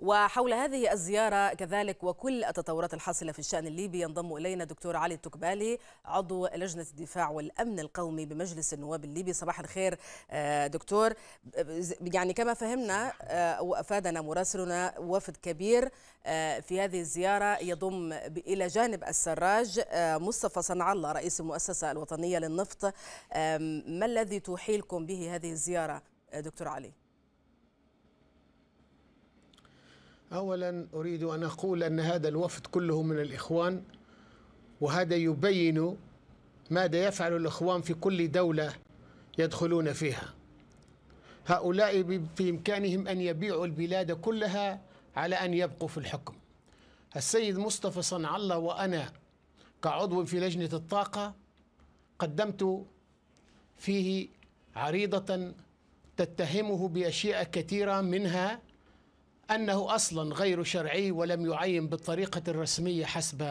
وحول هذه الزيارة كذلك وكل التطورات الحاصلة في الشأن الليبي ينضم إلينا دكتور علي التكبالي عضو لجنة الدفاع والأمن القومي بمجلس النواب الليبي صباح الخير آه، دكتور يعني كما فهمنا آه، وأفادنا مراسلنا وفد كبير آه، في هذه الزيارة يضم إلى جانب السراج مصطفى صنع الله رئيس المؤسسة الوطنية للنفط ما الذي توحيلكم به هذه الزيارة دكتور علي؟ اولا اريد ان اقول ان هذا الوفد كله من الاخوان وهذا يبين ماذا يفعل الاخوان في كل دوله يدخلون فيها هؤلاء بامكانهم ان يبيعوا البلاد كلها على ان يبقوا في الحكم السيد مصطفى صنع الله وانا كعضو في لجنه الطاقه قدمت فيه عريضه تتهمه باشياء كثيره منها أنه أصلا غير شرعي ولم يعين بالطريقة الرسمية حسب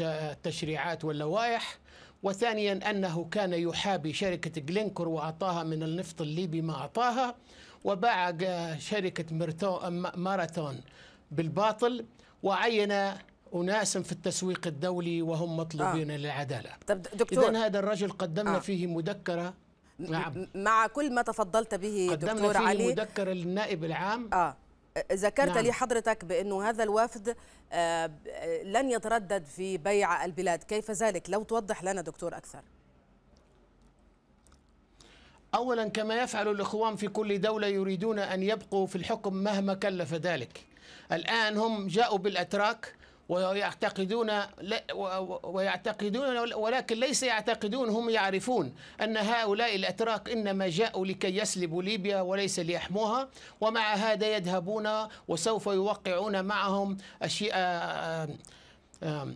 التشريعات واللوائح وثانيا أنه كان يحابي شركة جلينكور وأعطاها من النفط الليبي ما أعطاها وباع شركة ماراثون بالباطل وعين أناس في التسويق الدولي وهم مطلوبين آه. للعدالة طب دكتور إذن هذا الرجل قدمنا آه. فيه مذكرة نعم مع كل ما تفضلت به دكتور علي قدمنا فيه مذكرة للنائب العام آه. ذكرت نعم. لي حضرتك بأنه هذا الوفد آه، لن يتردد في بيع البلاد كيف ذلك لو توضح لنا دكتور أكثر أولا كما يفعل الإخوان في كل دولة يريدون أن يبقوا في الحكم مهما كلف ذلك الآن هم جاءوا بالأتراك ويعتقدون ويعتقدون ولكن ليس يعتقدون هم يعرفون ان هؤلاء الاتراك انما جاءوا لكي يسلبوا ليبيا وليس ليحموها ومع هذا يذهبون وسوف يوقعون معهم اشياء آه، آه، آه،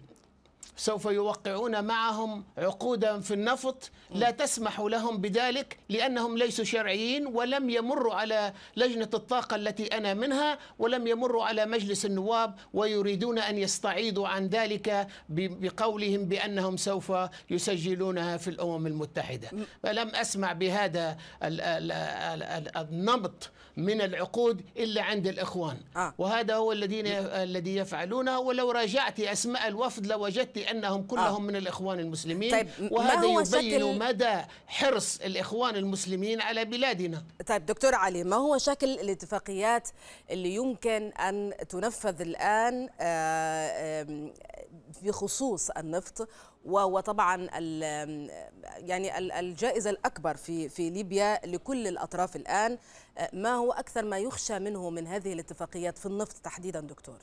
سوف يوقعون معهم عقودا في النفط لا تسمح لهم بذلك لأنهم ليسوا شرعيين ولم يمروا على لجنة الطاقة التي أنا منها ولم يمروا على مجلس النواب ويريدون أن يستعيضوا عن ذلك بقولهم بأنهم سوف يسجلونها في الأمم المتحدة فلم أسمع بهذا النبط من العقود إلا عند الإخوان آه. وهذا هو الذين الذي يفعلونه ولو راجعت أسماء الوفد لوجدت بأنهم آه. كلهم آه. من الإخوان المسلمين طيب وهذا ما هو يبين شكل... مدى حرص الإخوان المسلمين على بلادنا طيب دكتور علي ما هو شكل الاتفاقيات اللي يمكن أن تنفذ الآن آه، بخصوص النفط وهو طبعا يعني الجائزه الاكبر في في ليبيا لكل الاطراف الان آه، ما هو اكثر ما يخشى منه من هذه الاتفاقيات في النفط تحديدا دكتور؟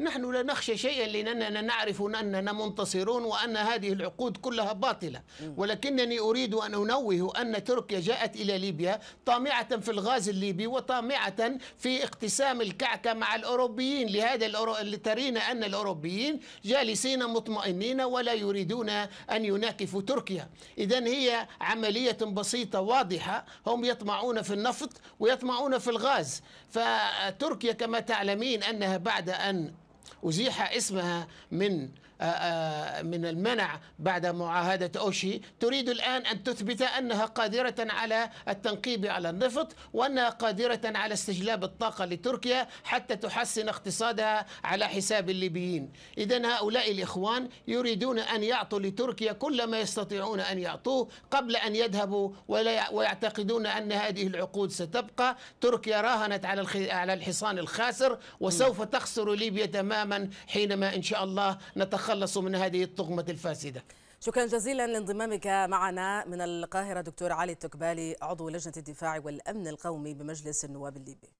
نحن لا نخشى شيئا لأننا نعرف أننا منتصرون وأن هذه العقود كلها باطلة ولكنني أريد أن أنوه أن تركيا جاءت إلى ليبيا طامعة في الغاز الليبي وطامعة في اقتسام الكعكة مع الأوروبيين لهذا الأورو... ترين أن الأوروبيين جالسين مطمئنين ولا يريدون أن يناكفوا تركيا إذا هي عملية بسيطة واضحة هم يطمعون في النفط ويطمعون في الغاز فتركيا كما تعلمين أنها بعد أن أزيح اسمها من آه، آه، من المنع بعد معاهدة أوشي تريد الآن أن تثبت أنها قادرة على التنقيب على النفط وأنها قادرة على استجلاب الطاقة لتركيا حتى تحسن اقتصادها على حساب الليبيين إذا هؤلاء الإخوان يريدون أن يعطوا لتركيا كل ما يستطيعون أن يعطوه قبل أن يذهبوا ويعتقدون أن هذه العقود ستبقى تركيا راهنت على الحصان الخاسر وسوف تخسر ليبيا تماما تماما حينما إن شاء الله نتخلص من هذه الطغمة الفاسدة شكرا جزيلا لانضمامك معنا من القاهرة دكتور علي التكبالي عضو لجنة الدفاع والأمن القومي بمجلس النواب الليبي